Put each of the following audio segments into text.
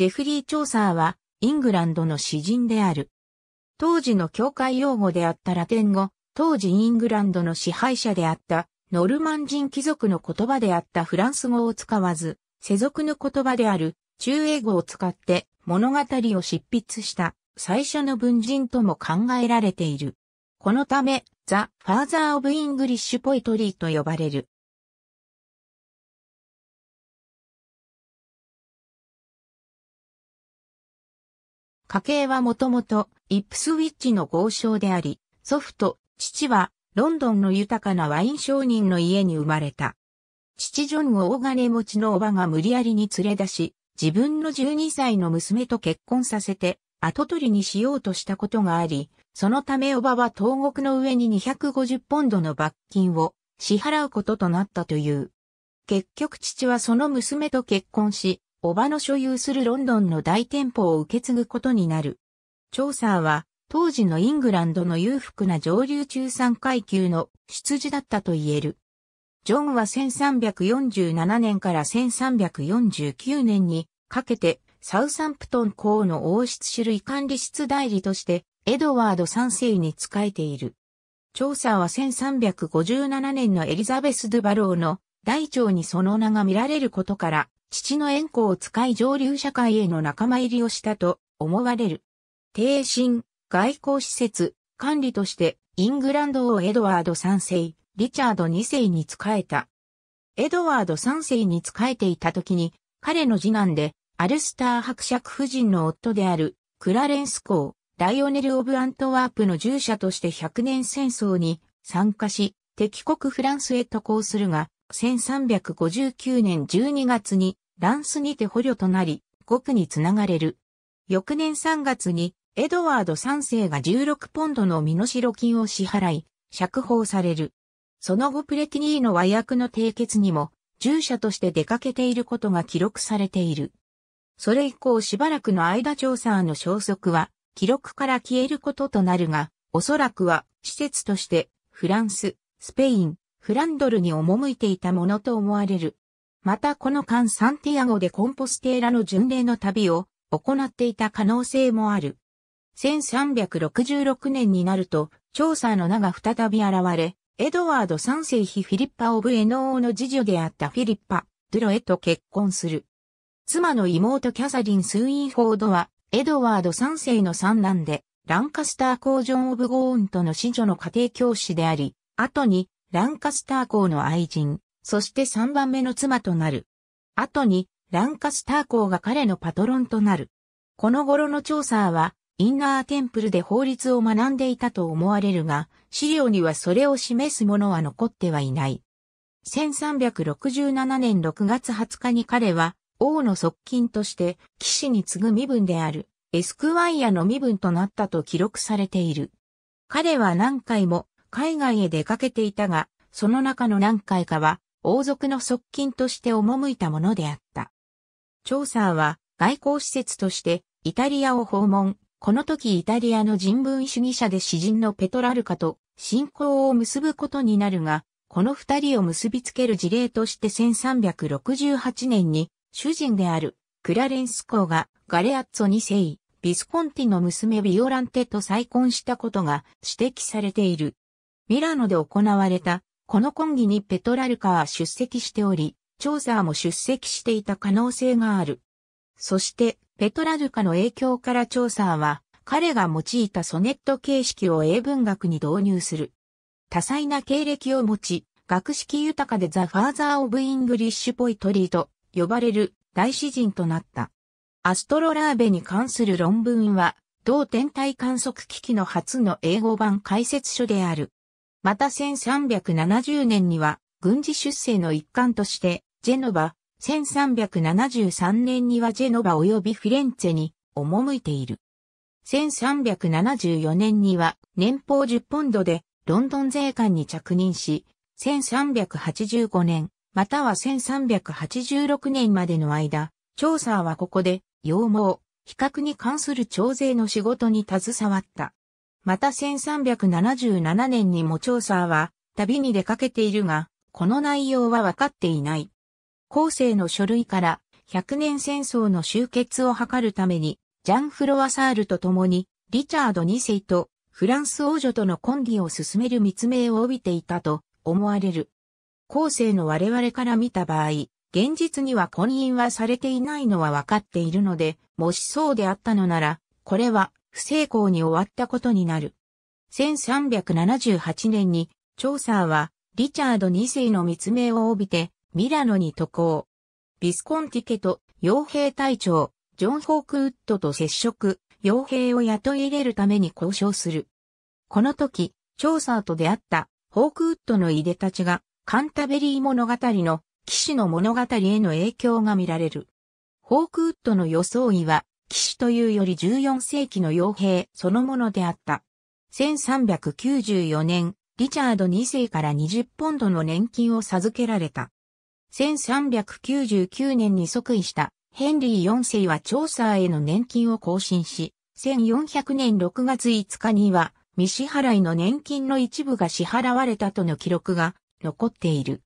ジェフリー・チョーサーは、イングランドの詩人である。当時の教会用語であったラテン語、当時イングランドの支配者であったノルマン人貴族の言葉であったフランス語を使わず、世俗の言葉である中英語を使って物語を執筆した最初の文人とも考えられている。このため、ザ・ファーザー・オブ・イングリッシュ・ポイトリーと呼ばれる。家系はもともとイップスウィッチの豪商であり、祖父と父はロンドンの豊かなワイン商人の家に生まれた。父ジョンを大金持ちのおばが無理やりに連れ出し、自分の12歳の娘と結婚させて後取りにしようとしたことがあり、そのためおばは東国の上に250ポンドの罰金を支払うこととなったという。結局父はその娘と結婚し、おばの所有するロンドンの大店舗を受け継ぐことになる。チョーサーは、当時のイングランドの裕福な上流中産階級の出自だったと言える。ジョンは1347年から1349年にかけてサウサンプトン公の王室種類管理室代理としてエドワード3世に仕えている。調査は1357年のエリザベス・ドゥバローの大長にその名が見られることから父の縁故を使い上流社会への仲間入りをしたと思われる。帝神、外交施設、管理としてイングランドをエドワード3世、リチャード2世に仕えた。エドワード3世に仕えていた時に、彼の次男で、アルスター伯爵夫人の夫である、クラレンス公、ライオネル・オブ・アントワープの従者として100年戦争に参加し、敵国フランスへ渡航するが、1359年12月にランスにて捕虜となり、獄につながれる。翌年3月にエドワード3世が16ポンドの身代金を支払い、釈放される。その後プレティニーの和訳の締結にも、従者として出かけていることが記録されている。それ以降しばらくの間調査の消息は、記録から消えることとなるが、おそらくは、施設として、フランス、スペイン、フランドルに赴いていたものと思われる。またこの間サンティアゴでコンポステーラの巡礼の旅を行っていた可能性もある。1366年になると、調査の名が再び現れ、エドワード3世妃フィリッパ・オブ・エノーの次女であったフィリッパ・ドゥロエと結婚する。妻の妹キャサリン・スウインフォードは、エドワード3世の三男で、ランカスターコージョン・オブ・ゴーンとの子女の家庭教師であり、後にランカスター公の愛人、そして3番目の妻となる。後に、ランカスター公が彼のパトロンとなる。この頃の調査は、インナーテンプルで法律を学んでいたと思われるが、資料にはそれを示すものは残ってはいない。1367年6月20日に彼は、王の側近として、騎士に次ぐ身分である、エスクワイアの身分となったと記録されている。彼は何回も海外へ出かけていたが、その中の何回かは王族の側近として赴いたものであった。チョーサーは外交施設としてイタリアを訪問、この時イタリアの人文主義者で詩人のペトラルカと信仰を結ぶことになるが、この二人を結びつける事例として1368年に主人であるクラレンス公がガレアッツォ2世、ビスコンティの娘ビオランテと再婚したことが指摘されている。ミラノで行われた、このン儀にペトラルカは出席しており、調査も出席していた可能性がある。そして、ペトラルカの影響から調査は、彼が用いたソネット形式を英文学に導入する。多彩な経歴を持ち、学識豊かでザ・ファーザー・オブ・イングリッシュ・ポイトリーと呼ばれる大詩人となった。アストロラーベに関する論文は、同天体観測機器の初の英語版解説書である。また1370年には軍事出征の一環としてジェノバ、1373年にはジェノバ及びフィレンツェに赴いている。1374年には年俸10ポンドでロンドン税関に着任し、1385年、または1386年までの間、調査はここで、羊毛、比較に関する徴税の仕事に携わった。また1377年にも調査は旅に出かけているが、この内容はわかっていない。後世の書類から100年戦争の終結を図るために、ジャン・フロワサールと共に、リチャード2世とフランス王女との婚儀を進める密命を帯びていたと思われる。後世の我々から見た場合、現実には婚姻はされていないのはわかっているので、もしそうであったのなら、これは不成功に終わったことになる。1378年に、チョーサーは、リチャード2世の密命を帯びて、ミラノに渡航。ビスコンティケと、傭兵隊長、ジョン・ホークウッドと接触、傭兵を雇い入れるために交渉する。この時、チョーサーと出会ったホークウッドのいでたちが、カンタベリー物語の騎士の物語への影響が見られる。ホークウッドの装いは、騎士というより14世紀の傭兵そのものであった。1394年、リチャード2世から20ポンドの年金を授けられた。1399年に即位したヘンリー4世は調査への年金を更新し、1400年6月5日には未支払いの年金の一部が支払われたとの記録が残っている。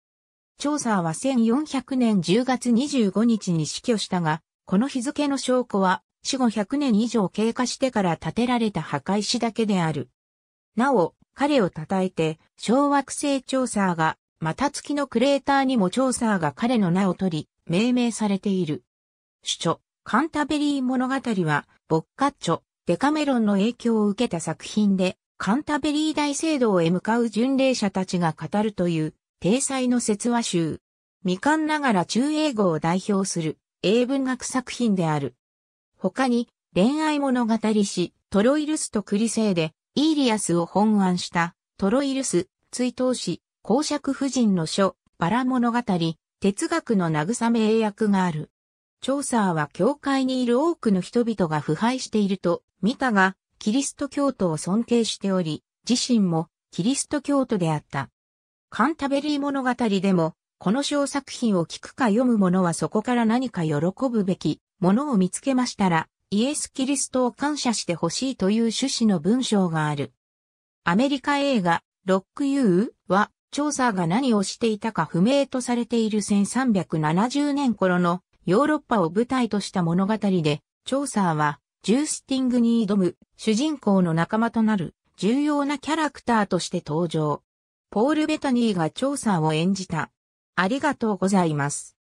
調査は1400年10月25日に死去したが、この日付の証拠は死後100年以上経過してから建てられた墓石だけである。なお、彼を称えて、小惑星調査が、また月のクレーターにも調査が彼の名を取り、命名されている。主著、カンタベリー物語は、ボッカッチョ、デカメロンの影響を受けた作品で、カンタベリー大聖堂へ向かう巡礼者たちが語るという、体裁の説話集。未完ながら中英語を代表する英文学作品である。他に恋愛物語し、トロイルスとクリセイで、イーリアスを本案したトロイルス、追悼し、公爵夫人の書、バラ物語、哲学の慰め英訳がある。調査は教会にいる多くの人々が腐敗していると見たが、キリスト教徒を尊敬しており、自身もキリスト教徒であった。カンタベリー物語でも、この小作品を聞くか読む者はそこから何か喜ぶべきものを見つけましたら、イエス・キリストを感謝してほしいという趣旨の文章がある。アメリカ映画、ロック・ユーは、調査が何をしていたか不明とされている1370年頃のヨーロッパを舞台とした物語で、調査は、ジュースティングに挑む主人公の仲間となる重要なキャラクターとして登場。ポール・ベタニーが調査を演じた。ありがとうございます。